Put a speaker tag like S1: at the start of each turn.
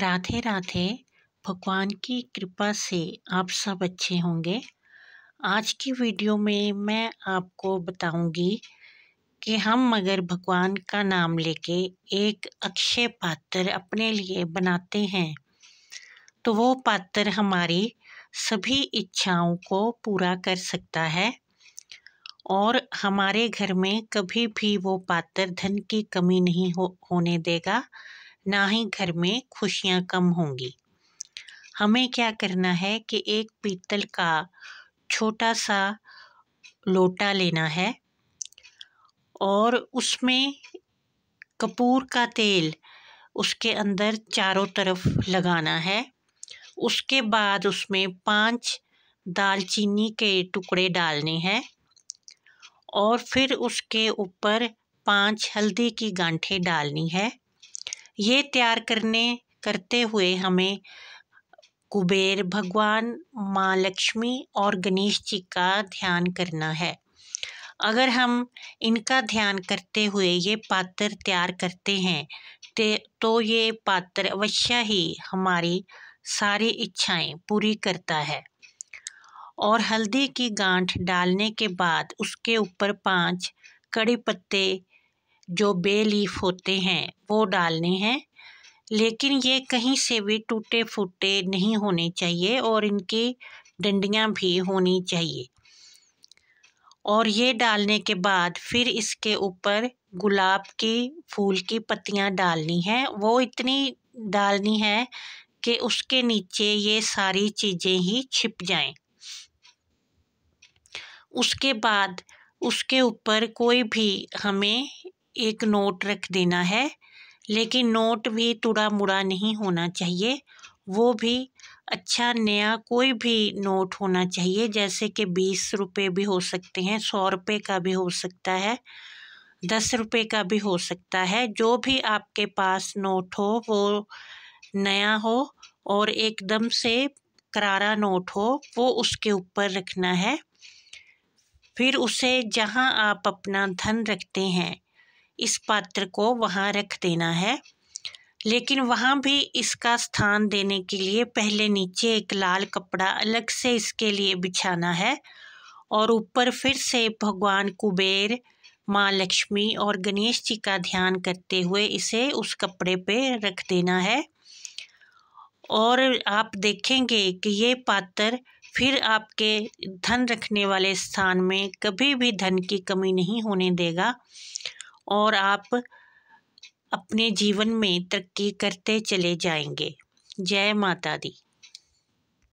S1: राधे राधे भगवान की कृपा से आप सब अच्छे होंगे आज की वीडियो में मैं आपको बताऊंगी कि हम मगर भगवान का नाम लेके एक अक्षय पात्र अपने लिए बनाते हैं तो वो पात्र हमारी सभी इच्छाओं को पूरा कर सकता है और हमारे घर में कभी भी वो पात्र धन की कमी नहीं हो होने देगा ना ही घर में खुशियाँ कम होंगी हमें क्या करना है कि एक पीतल का छोटा सा लोटा लेना है और उसमें कपूर का तेल उसके अंदर चारों तरफ लगाना है उसके बाद उसमें पांच दालचीनी के टुकड़े डालने हैं और फिर उसके ऊपर पांच हल्दी की गांठें डालनी है ये तैयार करने करते हुए हमें कुबेर भगवान माँ लक्ष्मी और गणेश जी का ध्यान करना है अगर हम इनका ध्यान करते हुए ये पात्र तैयार करते हैं तो ये पात्र अवश्य ही हमारी सारी इच्छाएं पूरी करता है और हल्दी की गांठ डालने के बाद उसके ऊपर पांच कड़ी पत्ते जो बे लीफ होते हैं वो डालने हैं लेकिन ये कहीं से भी टूटे फूटे नहीं होने चाहिए और इनकी डंडियाँ भी होनी चाहिए और ये डालने के बाद फिर इसके ऊपर गुलाब की फूल की पत्तियाँ डालनी हैं वो इतनी डालनी है कि उसके नीचे ये सारी चीज़ें ही छिप जाएं। उसके बाद उसके ऊपर कोई भी हमें एक नोट रख देना है लेकिन नोट भी तुड़ा मुड़ा नहीं होना चाहिए वो भी अच्छा नया कोई भी नोट होना चाहिए जैसे कि बीस रुपये भी हो सकते हैं सौ रुपये का भी हो सकता है दस रुपये का भी हो सकता है जो भी आपके पास नोट हो वो नया हो और एकदम से करारा नोट हो वो उसके ऊपर रखना है फिर उसे जहाँ आप अपना धन रखते हैं इस पात्र को वहाँ रख देना है लेकिन वहाँ भी इसका स्थान देने के लिए पहले नीचे एक लाल कपड़ा अलग से इसके लिए बिछाना है और ऊपर फिर से भगवान कुबेर माँ लक्ष्मी और गणेश जी का ध्यान करते हुए इसे उस कपड़े पे रख देना है और आप देखेंगे कि ये पात्र फिर आपके धन रखने वाले स्थान में कभी भी धन की कमी नहीं होने देगा और आप अपने जीवन में तरक्की करते चले जाएंगे जय माता दी